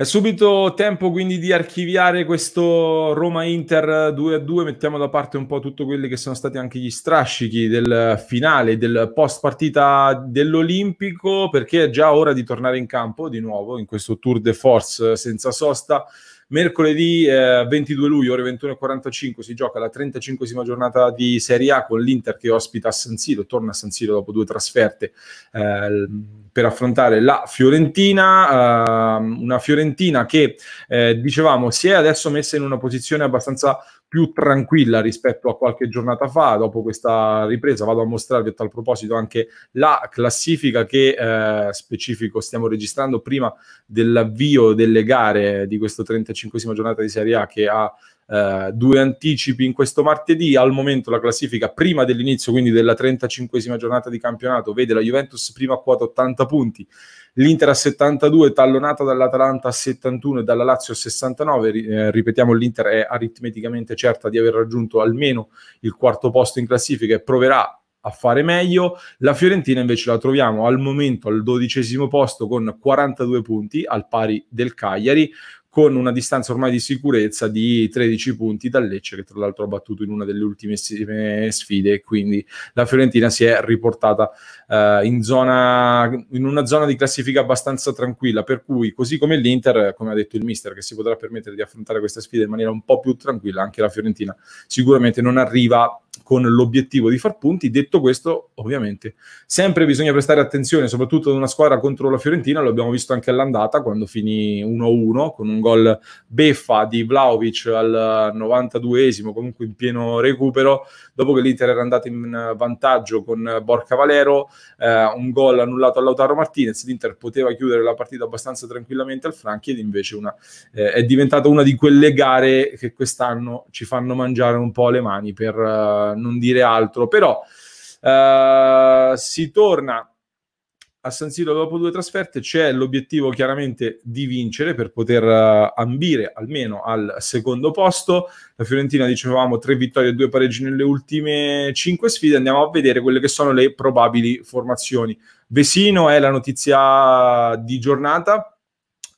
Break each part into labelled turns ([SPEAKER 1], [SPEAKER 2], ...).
[SPEAKER 1] È subito tempo quindi di archiviare questo Roma-Inter 2-2, mettiamo da parte un po' tutti quelli che sono stati anche gli strascichi del finale, del post partita dell'Olimpico, perché è già ora di tornare in campo di nuovo in questo tour de force senza sosta Mercoledì eh, 22 luglio, ore 21.45, si gioca la 35esima giornata di Serie A con l'Inter che ospita a San Siro, torna a San Siro dopo due trasferte eh, per affrontare la Fiorentina, eh, una Fiorentina che, eh, dicevamo, si è adesso messa in una posizione abbastanza più tranquilla rispetto a qualche giornata fa. Dopo questa ripresa vado a mostrarvi a tal proposito anche la classifica che eh, specifico stiamo registrando prima dell'avvio delle gare di questa 35 giornata di Serie A che ha eh, due anticipi in questo martedì, al momento la classifica prima dell'inizio, quindi della 35esima giornata di campionato, vede la Juventus prima a quota 80 punti, l'Inter a 72, tallonata dall'Atalanta a 71 e dalla Lazio a 69, eh, ripetiamo l'Inter è aritmeticamente certa di aver raggiunto almeno il quarto posto in classifica e proverà a fare meglio. La Fiorentina invece la troviamo al momento al dodicesimo posto con 42 punti al pari del Cagliari, con una distanza ormai di sicurezza di 13 punti dal Lecce, che tra l'altro ha battuto in una delle ultime sfide, quindi la Fiorentina si è riportata eh, in, zona, in una zona di classifica abbastanza tranquilla, per cui così come l'Inter, come ha detto il mister, che si potrà permettere di affrontare questa sfida in maniera un po' più tranquilla, anche la Fiorentina sicuramente non arriva con l'obiettivo di far punti. Detto questo, ovviamente, sempre bisogna prestare attenzione, soprattutto ad una squadra contro la Fiorentina, lo abbiamo visto anche all'andata, quando finì 1-1 con un gol gol beffa di Vlaovic al 92esimo, eh, comunque in pieno recupero, dopo che l'Inter era andato in eh, vantaggio con eh, Borca Valero, eh, un gol annullato all'Autaro Martinez, l'Inter poteva chiudere la partita abbastanza tranquillamente al Franchi ed invece una, eh, è diventata una di quelle gare che quest'anno ci fanno mangiare un po' le mani per eh, non dire altro, però si torna a San Siro dopo due trasferte c'è l'obiettivo chiaramente di vincere per poter eh, ambire almeno al secondo posto. La Fiorentina dicevamo tre vittorie e due pareggi nelle ultime cinque sfide. Andiamo a vedere quelle che sono le probabili formazioni. Vesino è la notizia di giornata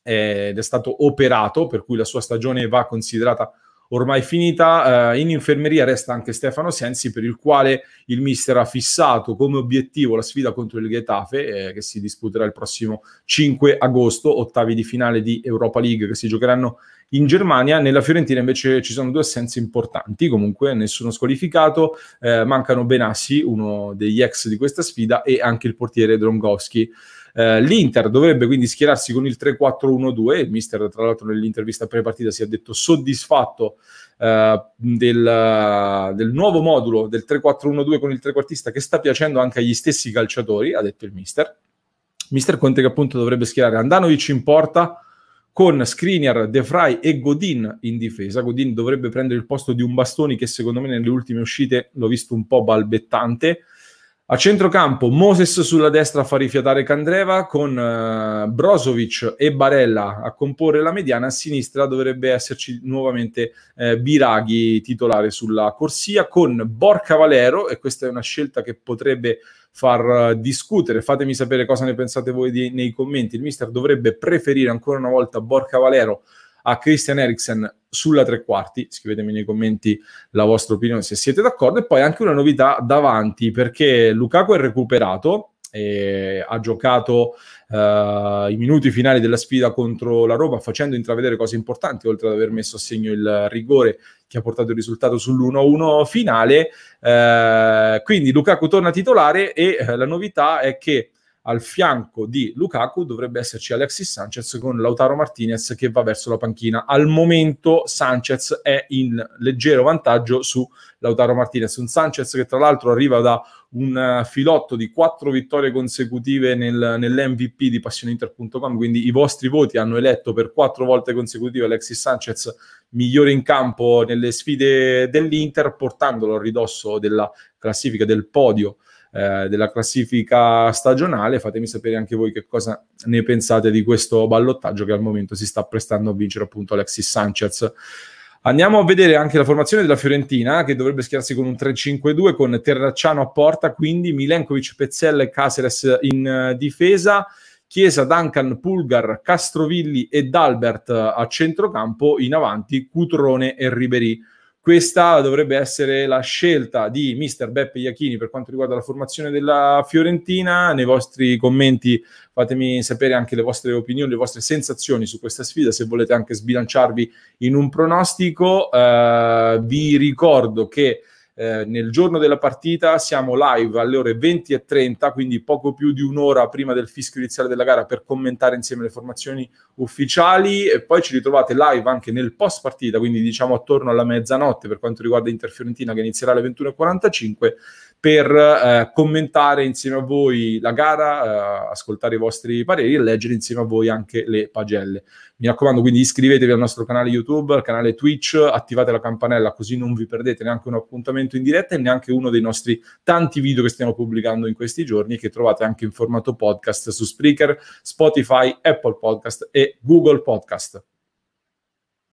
[SPEAKER 1] eh, ed è stato operato, per cui la sua stagione va considerata ormai finita. Eh, in infermeria resta anche Stefano Sensi, per il quale il mister ha fissato come obiettivo la sfida contro il Getafe, eh, che si disputerà il prossimo 5 agosto, ottavi di finale di Europa League che si giocheranno in Germania. Nella Fiorentina invece ci sono due assenze importanti, comunque nessuno squalificato, eh, mancano Benassi, uno degli ex di questa sfida, e anche il portiere Drongowski. Eh, L'Inter dovrebbe quindi schierarsi con il 3-4-1-2. Il mister, tra l'altro, nell'intervista pre-partita si è detto soddisfatto eh, del, del, nuovo modulo del 3-4-1-2 con il trequartista che sta piacendo anche agli stessi calciatori, ha detto il mister. Mister Conte che appunto dovrebbe schierare Andanovic in porta con Skriniar, De Frey e Godin in difesa. Godin dovrebbe prendere il posto di un bastoni che secondo me nelle ultime uscite l'ho visto un po' balbettante. A centrocampo Moses sulla destra fa rifiatare Candreva con eh, Brozovic e Barella a comporre la mediana, a sinistra dovrebbe esserci nuovamente eh, Biraghi titolare sulla corsia con Borca Valero e questa è una scelta che potrebbe far eh, discutere. Fatemi sapere cosa ne pensate voi di, nei commenti. Il mister dovrebbe preferire ancora una volta Borca Valero a Christian Eriksen sulla tre quarti. Scrivetemi nei commenti la vostra opinione se siete d'accordo. E poi anche una novità davanti, perché Lukaku è recuperato E ha giocato eh, i minuti finali della sfida contro la Roma facendo intravedere cose importanti oltre ad aver messo a segno il rigore che ha portato il risultato sull'1-1 finale eh, quindi Lukaku torna titolare e eh, la novità è che al fianco di Lukaku dovrebbe esserci Alexis Sanchez con Lautaro Martinez che va verso la panchina. Al momento Sanchez è in leggero vantaggio su Lautaro Martinez, un Sanchez che tra l'altro arriva da un eh, filotto di quattro vittorie consecutive nel, nell'MVP di passioneinter.com, quindi i vostri voti hanno eletto per quattro volte consecutive Alexis Sanchez migliore in campo nelle sfide dell'Inter, portandolo a ridosso della classifica del podio eh, della classifica stagionale. Fatemi sapere anche voi che cosa ne pensate di questo ballottaggio che al momento si sta prestando a vincere appunto Alexis Sanchez. Andiamo a vedere anche la formazione della Fiorentina che dovrebbe schierarsi con un 3-5-2 con Terracciano a porta, quindi Milenkovic, Pezzella e Caceres in eh, difesa, Chiesa, Duncan, Pulgar, Castrovilli e Dalbert eh, a centrocampo, in avanti Cutrone e Ribery. Questa dovrebbe essere la scelta di mister Beppe Iachini per quanto riguarda la formazione della Fiorentina. Nei vostri commenti fatemi sapere anche le vostre opinioni, le vostre sensazioni su questa sfida, se volete anche sbilanciarvi in un pronostico. Eh, vi ricordo che eh, nel giorno della partita siamo live alle ore 20 e 30, quindi poco più di un'ora prima del fischio iniziale della gara per commentare insieme le formazioni ufficiali e poi ci ritrovate live anche nel post partita, quindi diciamo attorno alla mezzanotte per quanto riguarda Inter Fiorentina che inizierà alle 21.45 per eh, commentare insieme a voi la gara, eh, ascoltare i vostri pareri e leggere insieme a voi anche le pagelle. Mi raccomando, quindi iscrivetevi al nostro canale YouTube, al canale Twitch, attivate la campanella così non vi perdete neanche un appuntamento in diretta e neanche uno dei nostri tanti video che stiamo pubblicando in questi giorni che trovate anche in formato podcast su Spreaker, Spotify, Apple Podcast e Google Podcast.